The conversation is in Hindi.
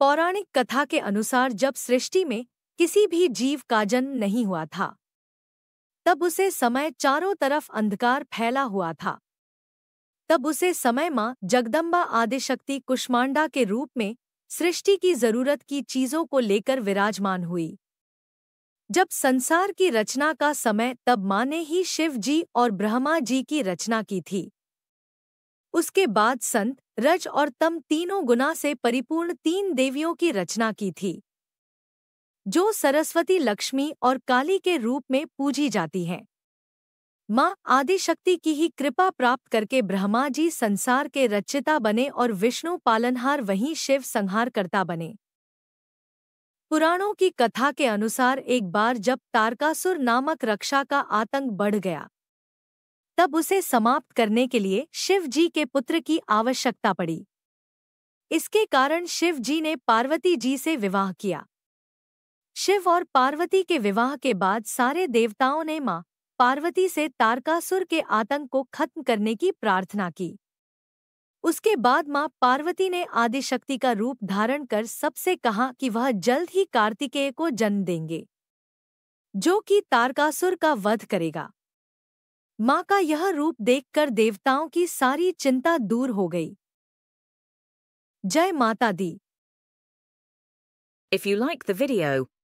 पौराणिक कथा के अनुसार जब सृष्टि में किसी भी जीव का जन्म नहीं हुआ था तब उसे समय चारों तरफ अंधकार फैला हुआ था तब उसे समय माँ जगदम्बा आदिशक्ति कुष्मांडा के रूप में सृष्टि की जरूरत की चीजों को लेकर विराजमान हुई जब संसार की रचना का समय तब माँ ने ही शिव जी और ब्रह्मा जी की रचना की थी उसके बाद संत रज और तम तीनों गुना से परिपूर्ण तीन देवियों की रचना की थी जो सरस्वती लक्ष्मी और काली के रूप में पूजी जाती हैं माँ आदिशक्ति की ही कृपा प्राप्त करके ब्रह्मा जी संसार के रचिता बने और विष्णु पालनहार वहीं शिव संहारकर्ता बने पुराणों की कथा के अनुसार एक बार जब तारकासुर नामक रक्षा का आतंक बढ़ गया तब उसे समाप्त करने के लिए शिव जी के पुत्र की आवश्यकता पड़ी इसके कारण शिव जी ने पार्वती जी से विवाह किया शिव और पार्वती के विवाह के बाद सारे देवताओं ने मां पार्वती से तारकासुर के आतंक को खत्म करने की प्रार्थना की उसके बाद मां पार्वती ने आदिशक्ति का रूप धारण कर सबसे कहा कि वह जल्द ही कार्तिकेय को जन्म देंगे जो कि तारकासुर का वध करेगा माँ का यह रूप देखकर देवताओं की सारी चिंता दूर हो गई जय माता दी if you like the video